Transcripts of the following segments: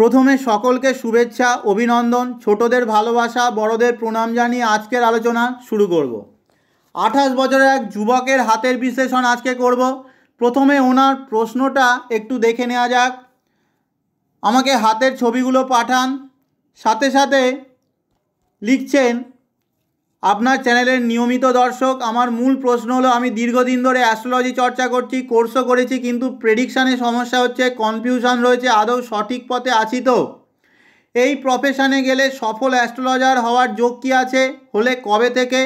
প্রথমে সকলকে শুভেচ্ছা অভিনন্দন ছোটদের ভালোবাসা বড়দের প্রণাম জানিয়ে আজকের আলোচনা শুরু করব। আঠাশ বছরের এক যুবকের হাতের বিশ্লেষণ আজকে করব প্রথমে ওনার প্রশ্নটা একটু দেখে নেওয়া যাক আমাকে হাতের ছবিগুলো পাঠান সাথে সাথে লিখছেন আপনার চ্যানেলের নিয়মিত দর্শক আমার মূল প্রশ্ন হলো আমি দীর্ঘদিন ধরে অ্যাস্ট্রোলজি চর্চা করছি কোর্সও করেছি কিন্তু প্রেডিকশানে সমস্যা হচ্ছে কনফিউশন রয়েছে আদৌ সঠিক পথে আছি তো এই প্রফেশানে গেলে সফল অ্যাস্ট্রোলজার হওয়ার যোগ কী আছে হলে কবে থেকে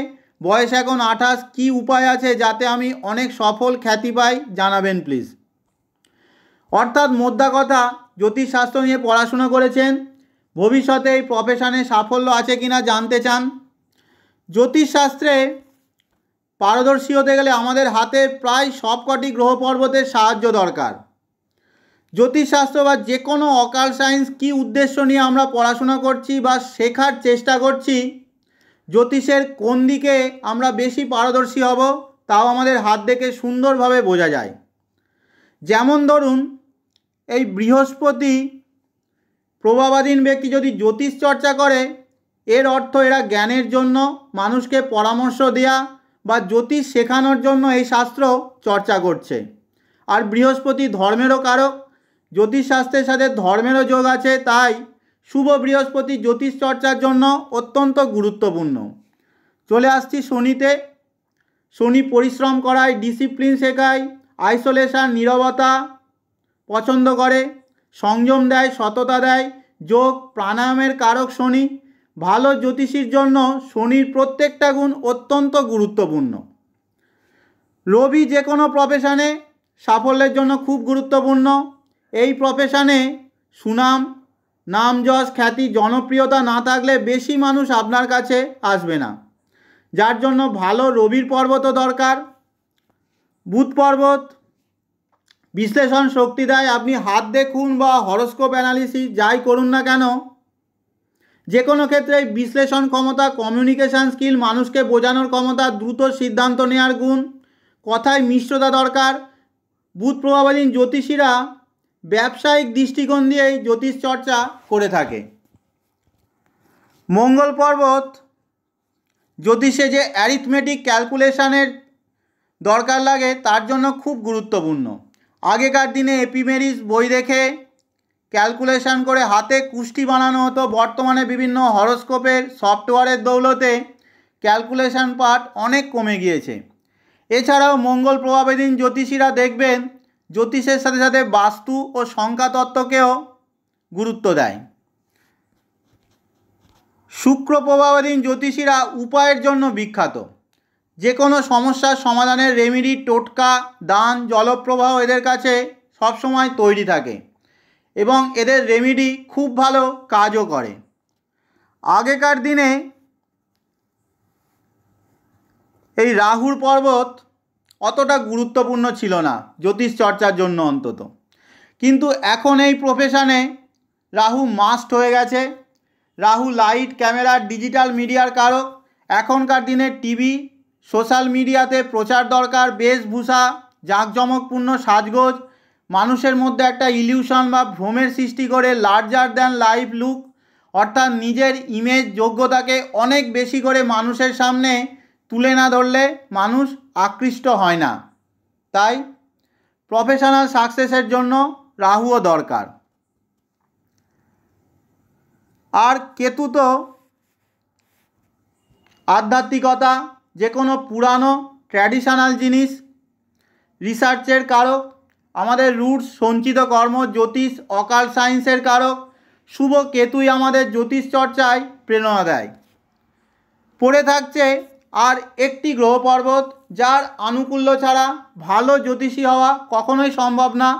বয়স এখন আঠাশ কি উপায় আছে যাতে আমি অনেক সফল খ্যাতি পাই জানাবেন প্লিজ অর্থাৎ মোদ্দা কথা জ্যোতিষশাস্ত্র নিয়ে পড়াশুনো করেছেন ভবিষ্যতে এই প্রফেশানে সাফল্য আছে কিনা জানতে চান জ্যোতিষশাস্ত্রে পারদর্শী হতে গেলে আমাদের হাতে প্রায় সবকটি গ্রহ পর্বতের সাহায্য দরকার জ্যোতিষশাস্ত্র বা যে কোনো অকাল সায়েন্স কি উদ্দেশ্য নিয়ে আমরা পড়াশোনা করছি বা শেখার চেষ্টা করছি জ্যোতিষের কোন দিকে আমরা বেশি পারদর্শী হব তাও আমাদের হাত দেখে সুন্দরভাবে বোঝা যায় যেমন ধরুন এই বৃহস্পতি প্রভাবাধীন ব্যক্তি যদি জ্যোতিষ চর্চা করে এর অর্থ এরা জ্ঞানের জন্য মানুষকে পরামর্শ দেয়া বা জ্যোতিষ শেখানোর জন্য এই শাস্ত্র চর্চা করছে আর বৃহস্পতি ধর্মেরও কারক জ্যোতিষশাস্ত্রের সাথে ধর্মেরও যোগ আছে তাই শুভ বৃহস্পতি জ্যোতিষ চর্চার জন্য অত্যন্ত গুরুত্বপূর্ণ চলে আসছি শনিতে শনি পরিশ্রম করায় ডিসিপ্লিন শেখায় আইসোলেশন নিরবতা পছন্দ করে সংযম দেয় সততা দেয় যোগ প্রাণায়ামের কারক শনি ভালো জ্যোতিষীর জন্য শনির প্রত্যেকটা গুণ অত্যন্ত গুরুত্বপূর্ণ রবি যে কোনো প্রফেশানে সাফল্যের জন্য খুব গুরুত্বপূর্ণ এই প্রফেশানে সুনাম নাম যশ খ্যাতি জনপ্রিয়তা না থাকলে বেশি মানুষ আপনার কাছে আসবে না যার জন্য ভালো রবির পর্বতও দরকার বুধ পর্বত বিশ্লেষণ শক্তি দেয় আপনি হাত দেখুন বা হরস্কোপ অ্যানালিসিস যাই করুন না কেন যে কোনো ক্ষেত্রে বিশ্লেষণ ক্ষমতা কমিউনিকেশান স্কিল মানুষকে বোঝানোর ক্ষমতা দ্রুত সিদ্ধান্ত নেওয়ার গুণ কথায় মিশ্রতা দরকার বুধ প্রভাবালীন জ্যোতিষীরা ব্যবসায়িক দৃষ্টিকোণ দিয়েই জ্যোতিষ চর্চা করে থাকে মঙ্গল পর্বত জ্যোতিষে যে অ্যারিথমেটিক ক্যালকুলেশানের দরকার লাগে তার জন্য খুব গুরুত্বপূর্ণ আগেকার দিনে এপিমেরিস বই দেখে ক্যালকুলেশান করে হাতে কুষ্টি বানানো হতো বর্তমানে বিভিন্ন হরস্কোপের সফটওয়্যারের দৌলতে ক্যালকুলেশান পার্ট অনেক কমে গিয়েছে এছাড়াও মঙ্গল প্রভাবেদিন জ্যোতিষীরা দেখবেন জ্যোতিষের সাথে সাথে বাস্তু ও সংখ্যাতত্ত্বকেও গুরুত্ব দেয় শুক্র প্রভাবাধীন জ্যোতিষীরা উপায়ের জন্য বিখ্যাত যে কোনো সমস্যার সমাধানের রেমিডি টোটকা দান জলপ্রবাহ এদের কাছে সবসময় তৈরি থাকে এবং এদের রেমিডি খুব ভালো কাজও করে আগেকার দিনে এই রাহুর পর্বত অতটা গুরুত্বপূর্ণ ছিল না জ্যোতিষ চর্চার জন্য অন্তত কিন্তু এখন এই প্রফেশানে রাহু মাস্ট হয়ে গেছে রাহু লাইট ক্যামেরার ডিজিটাল মিডিয়ার কারক এখনকার দিনে টিভি সোশ্যাল মিডিয়াতে প্রচার দরকার বেশভূষা জাঁকজমকপূর্ণ সাজগোজ মানুষের মধ্যে একটা ইলিউশন বা ভ্রমের সৃষ্টি করে লার্জার দ্যান লাইফ লুক অর্থাৎ নিজের ইমেজ যোগ্যতাকে অনেক বেশি করে মানুষের সামনে তুলে না ধরলে মানুষ আকৃষ্ট হয় না তাই প্রফেশনাল সাকসেসের জন্য রাহুও দরকার আর কেতু তো আধ্যাত্মিকতা যে কোনো পুরানো ট্র্যাডিশনাল জিনিস রিসার্চের কারক আমাদের রুট সঞ্চিত কর্ম জ্যোতিষ অকাল সায়েন্সের কারক শুভ কেতুই আমাদের জ্যোতিষ চর্চায় প্রেরণা দেয় পড়ে থাকছে আর একটি গ্রহ পর্বত যার আনুকূল্য ছাড়া ভালো জ্যোতিষী হওয়া কখনোই সম্ভব না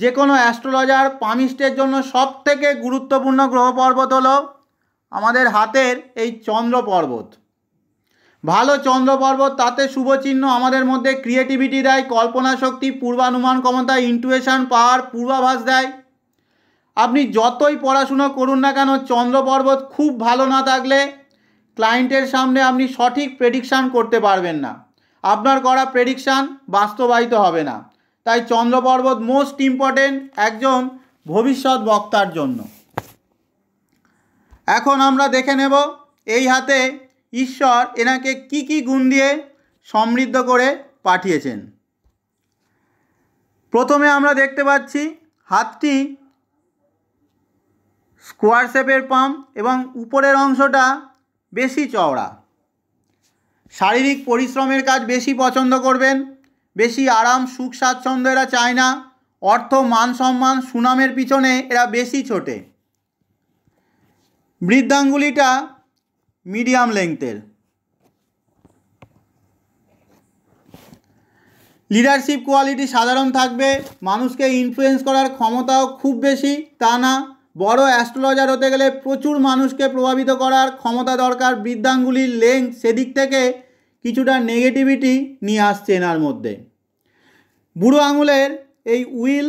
যে কোনো অ্যাস্ট্রোলজার পামিস্টের জন্য সব থেকে গুরুত্বপূর্ণ গ্রহ পর্বত হলো আমাদের হাতের এই চন্দ্র পর্বত ভালো পর্বত তাতে শুভচিহ্ন আমাদের মধ্যে ক্রিয়েটিভিটি দেয় কল্পনা শক্তি পূর্বানুমান ক্ষমতা ইন্টুয়েশন পাওয়ার পূর্বাভাস দেয় আপনি যতই পড়াশুনো করুন না কেন পর্বত খুব ভালো না থাকলে ক্লায়েন্টের সামনে আপনি সঠিক প্রেডিকশান করতে পারবেন না আপনার করা প্রেডিকশান বাস্তবায়িত হবে না তাই পর্বত মোস্ট ইম্পর্টেন্ট একজন ভবিষ্যৎ বক্তার জন্য এখন আমরা দেখে নেব এই হাতে ঈশ্বর এনাকে কি কি গুণ দিয়ে সমৃদ্ধ করে পাঠিয়েছেন প্রথমে আমরা দেখতে পাচ্ছি হাতটি স্কোয়ার শেপের পাম্প এবং উপরের অংশটা বেশি চওড়া শারীরিক পরিশ্রমের কাজ বেশি পছন্দ করবেন বেশি আরাম সুখ স্বাচ্ছন্দ্য এরা চায় না অর্থ মান সম্মান সুনামের পিছনে এরা বেশি ছোটে বৃদ্ধাঙ্গুলিটা মিডিয়াম লেংথের লিডারশিপ কোয়ালিটি সাধারণ থাকবে মানুষকে ইনফ্লুয়েন্স করার ক্ষমতাও খুব বেশি তা না বড় অ্যাস্ট্রোলজার হতে গেলে প্রচুর মানুষকে প্রভাবিত করার ক্ষমতা দরকার বৃদ্ধাঙ্গুলির লেংথ সেদিক থেকে কিছুটা নেগেটিভিটি নিয়ে আসছে এনার মধ্যে বুড়ো আঙুলের এই উইল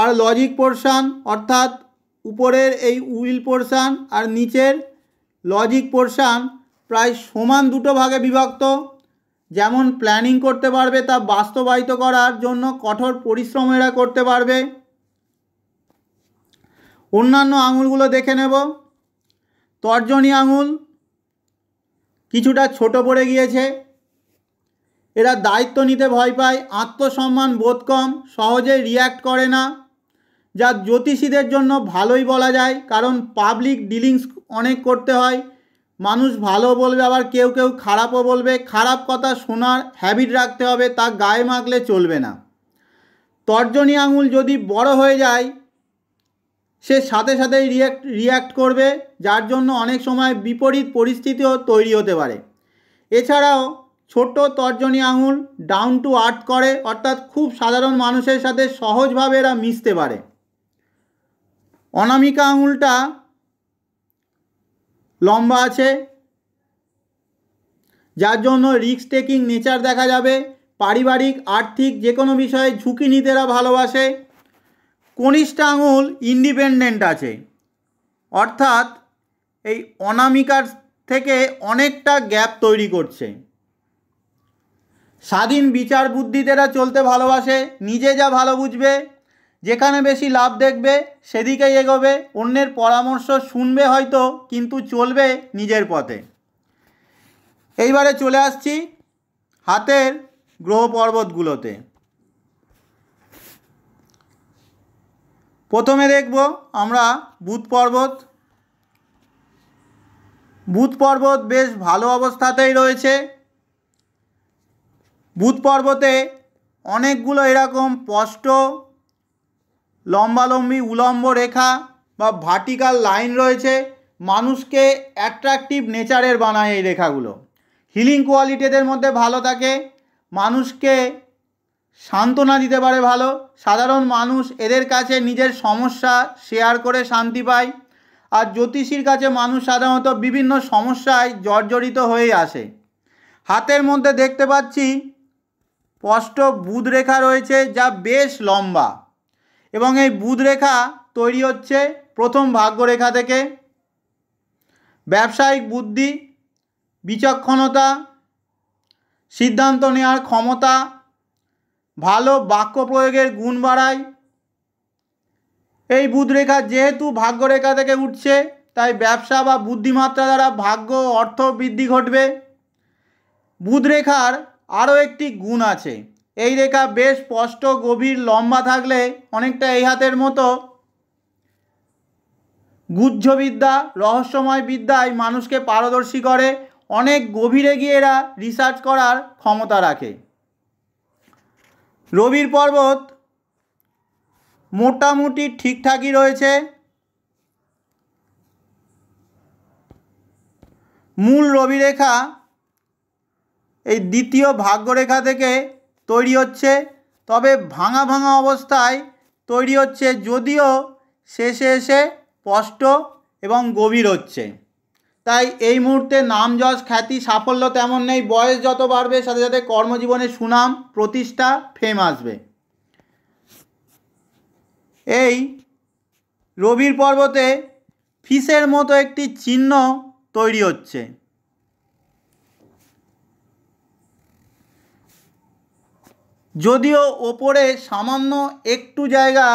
আর লজিক পোর্শান অর্থাৎ উপরের এই উইল পোর্শান আর নিচের লজিক পোর্শান প্রায় সমান দুটো ভাগে বিভক্ত যেমন প্ল্যানিং করতে পারবে তা বাস্তবায়িত করার জন্য কঠোর পরিশ্রম এরা করতে পারবে অন্যান্য আঙুলগুলো দেখে নেব তর্জনী আঙুল কিছুটা ছোট পড়ে গিয়েছে এরা দায়িত্ব নিতে ভয় পায় আত্মসম্মান বোধ কম সহজে রিয়্যাক্ট করে না যা জ্যোতিষীদের জন্য ভালোই বলা যায় কারণ পাবলিক ডিলিংস অনেক করতে হয় মানুষ ভালো বলবে আবার কেউ কেউ খারাপও বলবে খারাপ কথা শোনার হ্যাবিট রাখতে হবে তা গায়ে মাখলে চলবে না তর্জনী আঙুল যদি বড় হয়ে যায় সে সাথে সাথেই রিয়াক্ট রিয়াক্ট করবে যার জন্য অনেক সময় বিপরীত পরিস্থিতিও তৈরি হতে পারে এছাড়াও ছোট তর্জনী আঙুল ডাউন টু আর্থ করে অর্থাৎ খুব সাধারণ মানুষের সাথে সহজভাবে এরা মিশতে পারে অনামিকা আঙুলটা লম্বা আছে যার জন্য রিক্স টেকিং নেচার দেখা যাবে পারিবারিক আর্থিক যে কোনো বিষয়ে ঝুঁকি নিতেরা ভালোবাসে কনিষ্ঠ আঙুল ইন্ডিপেন্ডেন্ট আছে অর্থাৎ এই অনামিকার থেকে অনেকটা গ্যাপ তৈরি করছে স্বাধীন বিচার বুদ্ধিদেরা চলতে ভালোবাসে নিজে যা ভালো বুঝবে যেখানে বেশি লাভ দেখবে সেদিকেই এগোবে অন্যের পরামর্শ শুনবে হয়তো কিন্তু চলবে নিজের পথে এইবারে চলে আসছি হাতের গ্রহ পর্বতগুলোতে প্রথমে দেখব আমরা বুধ পর্বত বুধ পর্বত বেশ ভালো অবস্থাতেই রয়েছে বুধ পর্বতে অনেকগুলো এরকম স্পষ্ট লম্বালম্বি উলম্ব রেখা বা ভার্টিক্যাল লাইন রয়েছে মানুষকে অ্যাট্রাকটিভ নেচারের বানায় এই রেখাগুলো হিলিং কোয়ালিটিদের মধ্যে ভালো থাকে মানুষকে সান্ত্বনা দিতে পারে ভালো সাধারণ মানুষ এদের কাছে নিজের সমস্যা শেয়ার করে শান্তি পায় আর জ্যোতিষীর কাছে মানুষ সাধারণত বিভিন্ন সমস্যায় জর্জরিত হয়ে আসে হাতের মধ্যে দেখতে পাচ্ছি স্পষ্ট বুধ রেখা রয়েছে যা বেশ লম্বা এবং এই বুধ রেখা তৈরি হচ্ছে প্রথম ভাগ্যরেখা থেকে ব্যবসায়িক বুদ্ধি বিচক্ষণতা সিদ্ধান্ত নেওয়ার ক্ষমতা ভালো বাক্য প্রয়োগের গুণ বাড়ায় এই বুধরেখা যেহেতু ভাগ্যরেখা থেকে উঠছে তাই ব্যবসা বা বুদ্ধিমাত্রা দ্বারা ভাগ্য অর্থ বৃদ্ধি ঘটবে বুধরেখার আরও একটি গুণ আছে এই রেখা বেশ স্পষ্ট গভীর লম্বা থাকলে অনেকটা এই হাতের মতো গুহ্যবিদ্যা রহস্যময় বিদ্যায় মানুষকে পারদর্শী করে অনেক গভীরে গিয়ে এরা রিসার্চ করার ক্ষমতা রাখে রবির পর্বত মোটামুটি ঠিকঠাকই রয়েছে মূল রবিরেখা এই দ্বিতীয় ভাগ্যরেখা থেকে তৈরি হচ্ছে তবে ভাঙা ভাঙা অবস্থায় তৈরি হচ্ছে যদিও শেষে এসে স্পষ্ট এবং গভীর হচ্ছে তাই এই মুহূর্তে নাম যশ খ্যাতি সাফল্য তেমন নেই বয়স যত বাড়বে সাথে সাথে কর্মজীবনে সুনাম প্রতিষ্ঠা ফেম আসবে এই রবির পর্বতে ফিসের মতো একটি চিহ্ন তৈরি হচ্ছে যদিও ওপরে সামান্য একটু জায়গা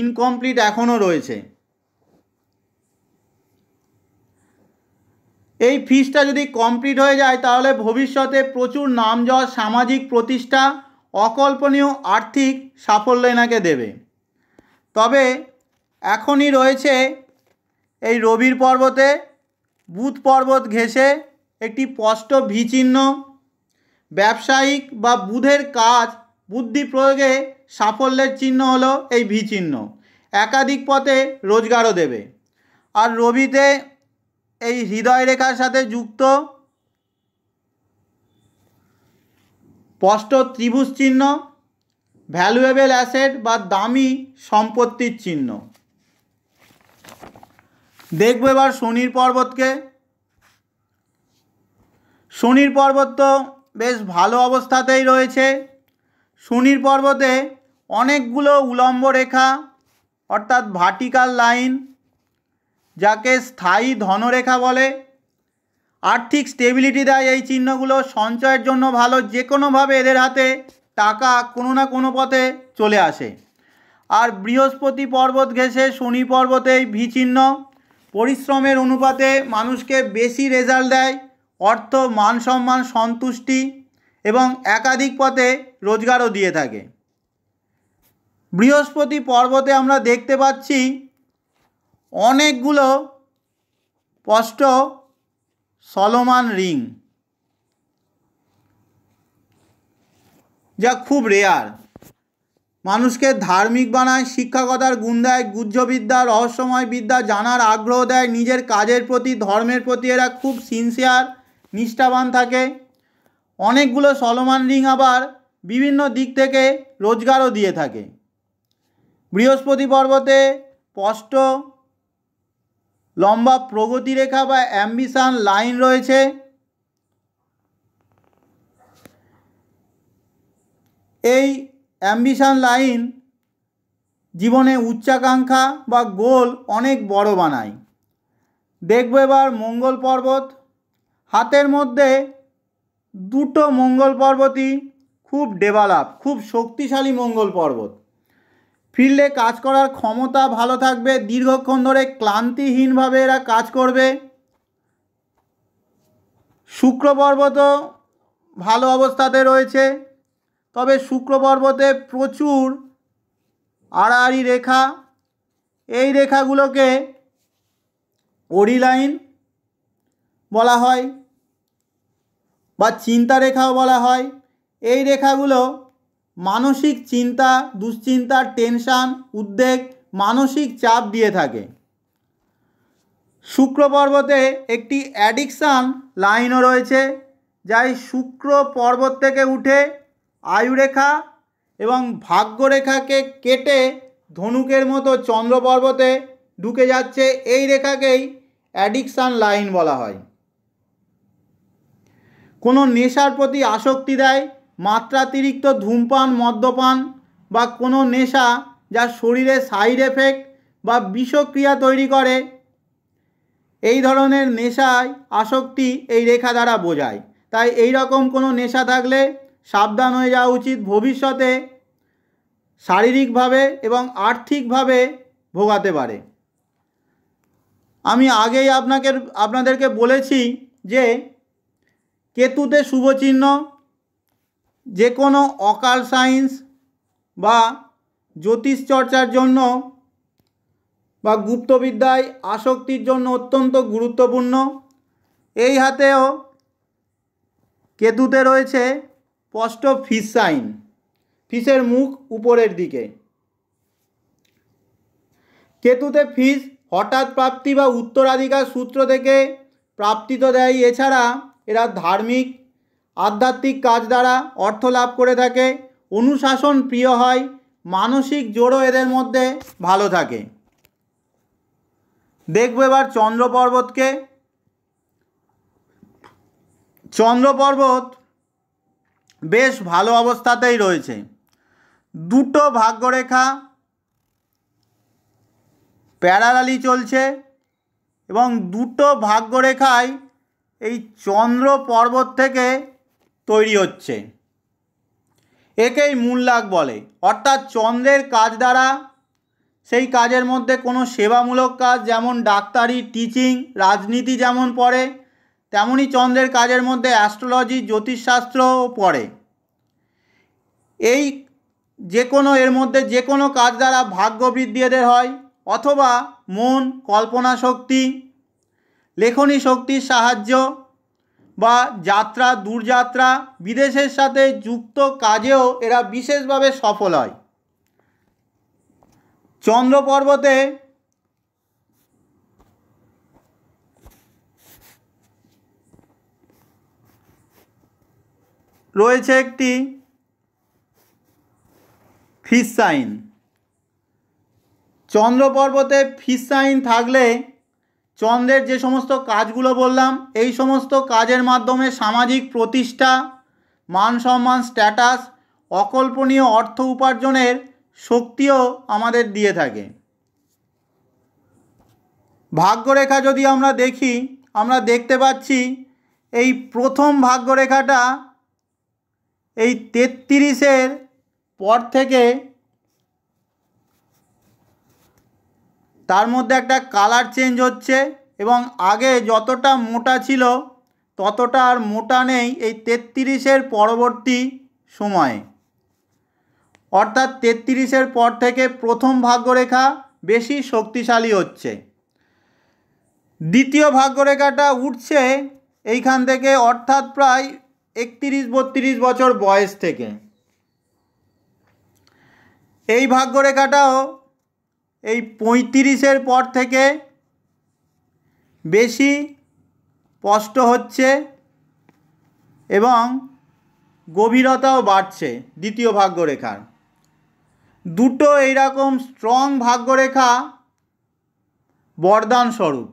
ইনকমপ্লিট এখনও রয়েছে এই ফিসটা যদি কমপ্লিট হয়ে যায় তাহলে ভবিষ্যতে প্রচুর যাওয়া সামাজিক প্রতিষ্ঠা অকল্পনীয় আর্থিক সাফল্য এনাকে দেবে তবে এখনই রয়েছে এই রবির পর্বতে বুধ পর্বত ঘেঁষে একটি স্পষ্ট ভিচিহ্ন ব্যবসায়িক বা বুধের কাজ বুদ্ধি প্রয়োগে সাফল্যের চিহ্ন হলো এই ভি চিহ্ন একাধিক পথে রোজগারও দেবে আর রবিতে এই হৃদয় রেখার সাথে যুক্ত স্পষ্ট ত্রিভুজ চিহ্ন ভ্যালুয়েবল অ্যাসেট বা দামি সম্পত্তির চিহ্ন দেখব এবার শনির পর্বতকে শনির পর্বত তো বেশ ভালো অবস্থাতেই রয়েছে সুনির পর্বতে অনেকগুলো উলম্ব রেখা অর্থাৎ ভার্টিকাল লাইন যাকে স্থায়ী ধনরেখা বলে আর্থিক স্টেবিলিটি দেয় এই চিহ্নগুলো সঞ্চয়ের জন্য ভালো যে কোনোভাবে এদের হাতে টাকা কোনো না কোনো পথে চলে আসে আর বৃহস্পতি পর্বত ঘেসে শনি পর্বতেই ভিচিহ্ন পরিশ্রমের অনুপাতে মানুষকে বেশি রেজাল্ট দেয় অর্থ মান সম্মান সন্তুষ্টি এবং একাধিক পথে রোজগারও দিয়ে থাকে বৃহস্পতি পর্বতে আমরা দেখতে পাচ্ছি অনেকগুলো স্পষ্ট সলমান রিং যা খুব রেয়ার মানুষকে ধার্মিক বানায় শিক্ষকতার গুণ দেয় গুজ্জবিদ্যা রহস্যময় বিদ্যা জানার আগ্রহ দেয় নিজের কাজের প্রতি ধর্মের প্রতি এরা খুব সিনসিয়ার নিষ্ঠাবান থাকে অনেকগুলো সলমান রিং আবার বিভিন্ন দিক থেকে রোজগারও দিয়ে থাকে বৃহস্পতি পর্বতে স্পষ্ট লম্বা প্রগতি রেখা বা অ্যাম্বিশান লাইন রয়েছে এই অ্যাম্বিশান লাইন জীবনে উচ্চাকাঙ্ক্ষা বা গোল অনেক বড় বানায় দেখব এবার মঙ্গল পর্বত হাতের মধ্যে দুটো মঙ্গল পর্বতই খুব ডেভেলপ খুব শক্তিশালী মঙ্গল পর্বত ফিল্ডে কাজ করার ক্ষমতা ভালো থাকবে দীর্ঘক্ষণ ধরে ক্লান্তিহীনভাবে এরা কাজ করবে শুক্র পর্বত ভালো অবস্থাতে রয়েছে তবে শুক্র পর্বতে প্রচুর আড়াআড়ি রেখা এই রেখাগুলোকে ওড়ি লাইন বলা হয় বা চিন্তা রেখাও বলা হয় এই রেখাগুলো মানসিক চিন্তা দুশ্চিন্তা টেনশান উদ্বেগ মানসিক চাপ দিয়ে থাকে শুক্র পর্বতে একটি অ্যাডিকশান লাইনও রয়েছে যাই শুক্র পর্বত থেকে উঠে আয়ুরেখা এবং ভাগ্যরেখাকে কেটে ধনুকের মতো চন্দ্র পর্বতে ঢুকে যাচ্ছে এই রেখাকেই অ্যাডিকশান লাইন বলা হয় কোনো নেশার প্রতি আসক্তি দেয় মাত্রাতিরিক্ত ধূমপান মদ্যপান বা কোনো নেশা যা শরীরে সাইড এফেক্ট বা বিষক্রিয়া তৈরি করে এই ধরনের নেশায় আসক্তি এই রেখা দ্বারা বোঝায় তাই এই রকম কোনো নেশা থাকলে সাবধান হয়ে যাওয়া উচিত ভবিষ্যতে শারীরিকভাবে এবং আর্থিকভাবে ভোগাতে পারে আমি আগেই আপনাকে আপনাদেরকে বলেছি যে কেতুতে শুভচিহ্ন যে কোনো অকাল সায়েন্স বা জ্যোতিষ চর্চার জন্য বা গুপ্তবিদ্যায় আসক্তির জন্য অত্যন্ত গুরুত্বপূর্ণ এই হাতেও কেতুতে রয়েছে স্পষ্ট ফিস সাইন ফিসের মুখ উপরের দিকে কেতুতে ফিস হঠাৎ প্রাপ্তি বা উত্তরাধিকার সূত্র থেকে প্রাপ্তি তো দেয় এছাড়া এরা ধার্মিক আধ্যাত্মিক কাজ দ্বারা অর্থ লাভ করে থাকে অনুশাসন প্রিয় হয় মানসিক জোরও এদের মধ্যে ভালো থাকে দেখব এবার চন্দ্র পর্বতকে চন্দ্র পর্বত বেশ ভালো অবস্থাতেই রয়েছে দুটো ভাগ্যরেখা প্যারালালি চলছে এবং দুটো ভাগ্যরেখায় এই চন্দ্র পর্বত থেকে তৈরি হচ্ছে একেই মূল্যাক বলে অর্থাৎ চন্দ্রের কাজ দ্বারা সেই কাজের মধ্যে কোনো সেবামূলক কাজ যেমন ডাক্তারি টিচিং রাজনীতি যেমন পড়ে তেমনই চন্দ্রের কাজের মধ্যে অ্যাস্ট্রোলজি জ্যোতিষশাস্ত্রও পড়ে এই যে কোনো এর মধ্যে যে কোনো কাজ দ্বারা ভাগ্য বৃদ্ধি এদের হয় অথবা মন কল্পনা শক্তি লেখনী শক্তির সাহায্য বা যাত্রা দূরযাত্রা বিদেশের সাথে যুক্ত কাজেও এরা বিশেষভাবে সফল হয় চন্দ্র পর্বতে রয়েছে একটি ফিস সাইন চন্দ্র পর্বতে ফিস সাইন থাকলে চন্দ্রের যে সমস্ত কাজগুলো বললাম এই সমস্ত কাজের মাধ্যমে সামাজিক প্রতিষ্ঠা মান সম্মান স্ট্যাটাস অকল্পনীয় অর্থ উপার্জনের শক্তিও আমাদের দিয়ে থাকে ভাগ্যরেখা যদি আমরা দেখি আমরা দেখতে পাচ্ছি এই প্রথম ভাগ্যরেখাটা এই তেত্রিশের পর থেকে তার মধ্যে একটা কালার চেঞ্জ হচ্ছে এবং আগে যতটা মোটা ছিল ততটা আর মোটা নেই এই তেত্রিশের পরবর্তী সময়ে অর্থাৎ তেত্রিশের পর থেকে প্রথম ভাগ্যরেখা বেশি শক্তিশালী হচ্ছে দ্বিতীয় ভাগ্যরেখাটা উঠছে এইখান থেকে অর্থাৎ প্রায় একত্রিশ বত্রিশ বছর বয়স থেকে এই ভাগ্যরেখাটাও এই পঁয়ত্রিশের পর থেকে বেশি স্পষ্ট হচ্ছে এবং গভীরতাও বাড়ছে দ্বিতীয় ভাগ্যরেখার দুটো এইরকম স্ট্রং ভাগ্যরেখা বরদান স্বরূপ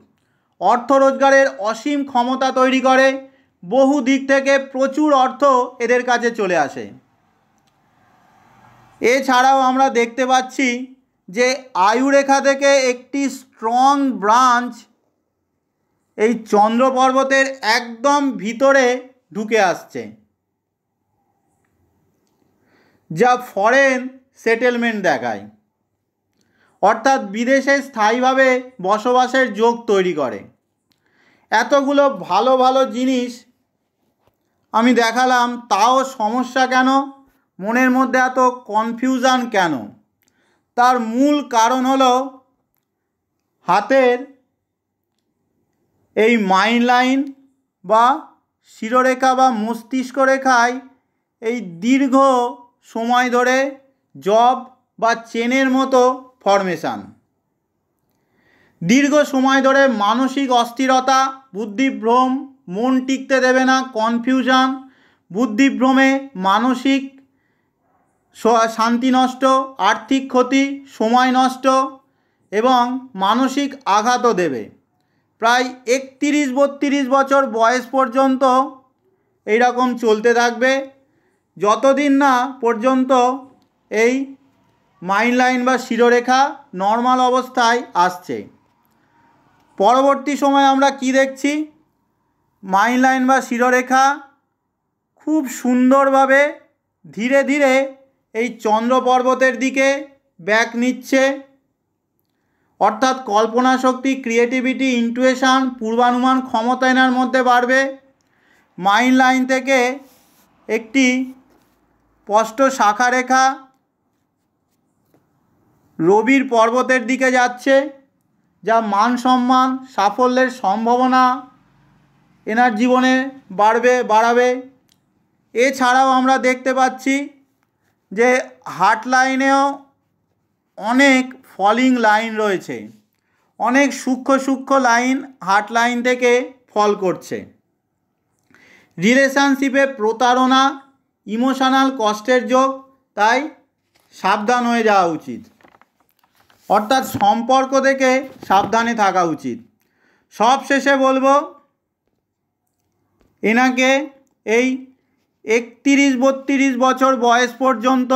অর্থ রোজগারের অসীম ক্ষমতা তৈরি করে বহু দিক থেকে প্রচুর অর্থ এদের কাছে চলে আসে এছাড়াও আমরা দেখতে পাচ্ছি যে আয়ুরেখা থেকে একটি স্ট্রং ব্রাঞ্চ এই চন্দ্র পর্বতের একদম ভিতরে ঢুকে আসছে যা ফরেন সেটেলমেন্ট দেখায় অর্থাৎ বিদেশে স্থায়ীভাবে বসবাসের যোগ তৈরি করে এতগুলো ভালো ভালো জিনিস আমি দেখালাম তাও সমস্যা কেন মনের মধ্যে এত কনফিউশান কেন তার মূল কারণ হলো হাতের এই মাইন লাইন বা শিরোরেখা বা মস্তিষ্ক রেখায় এই দীর্ঘ সময় ধরে জব বা চেনের মতো ফরমেশান দীর্ঘ সময় ধরে মানসিক অস্থিরতা বুদ্ধিভ্রম মন টিকতে দেবে না কনফিউশন বুদ্ধিভ্রমে মানসিক শান্তি নষ্ট আর্থিক ক্ষতি সময় নষ্ট এবং মানসিক আঘাতও দেবে প্রায় একত্রিশ বত্রিশ বছর বয়স পর্যন্ত এই রকম চলতে থাকবে যতদিন না পর্যন্ত এই মাইন লাইন বা শিরোরেখা নর্মাল অবস্থায় আসছে পরবর্তী সময় আমরা কি দেখছি মাইন লাইন বা শিরোরেখা খুব সুন্দরভাবে ধীরে ধীরে এই চন্দ্র পর্বতের দিকে ব্যাক নিচ্ছে অর্থাৎ কল্পনা শক্তি ক্রিয়েটিভিটি ইন্টুয়েশান পূর্বানুমান ক্ষমতা এনার মধ্যে বাড়বে মাইন্ড লাইন থেকে একটি স্পষ্ট শাখা রেখা রবির পর্বতের দিকে যাচ্ছে যা মান সম্মান সাফল্যের সম্ভাবনা এনার জীবনে বাড়বে বাড়াবে এছাড়াও আমরা দেখতে পাচ্ছি যে হার্ট লাইনেও অনেক ফলিং লাইন রয়েছে অনেক সূক্ষ্ম সূক্ষ্ম লাইন হার্ট লাইন থেকে ফল করছে রিলেশনশিপে প্রতারণা ইমোশনাল কষ্টের যোগ তাই সাবধান হয়ে যাওয়া উচিত অর্থাৎ সম্পর্ক থেকে সাবধানে থাকা উচিত সব শেষে বলবো এনাকে এই একত্রিশ বত্রিশ বছর বয়স পর্যন্ত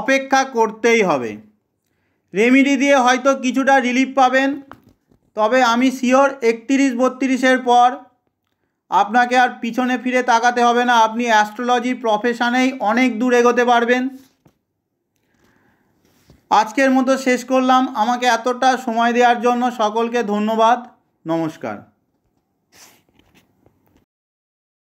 অপেক্ষা করতেই হবে রেমিডি দিয়ে হয়তো কিছুটা রিলিফ পাবেন তবে আমি শিওর একত্রিশ বত্রিশের পর আপনাকে আর পিছনে ফিরে তাকাতে হবে না আপনি অ্যাস্ট্রোলজির প্রফেশানেই অনেক দূর এগোতে পারবেন আজকের মতো শেষ করলাম আমাকে এতটা সময় দেওয়ার জন্য সকলকে ধন্যবাদ নমস্কার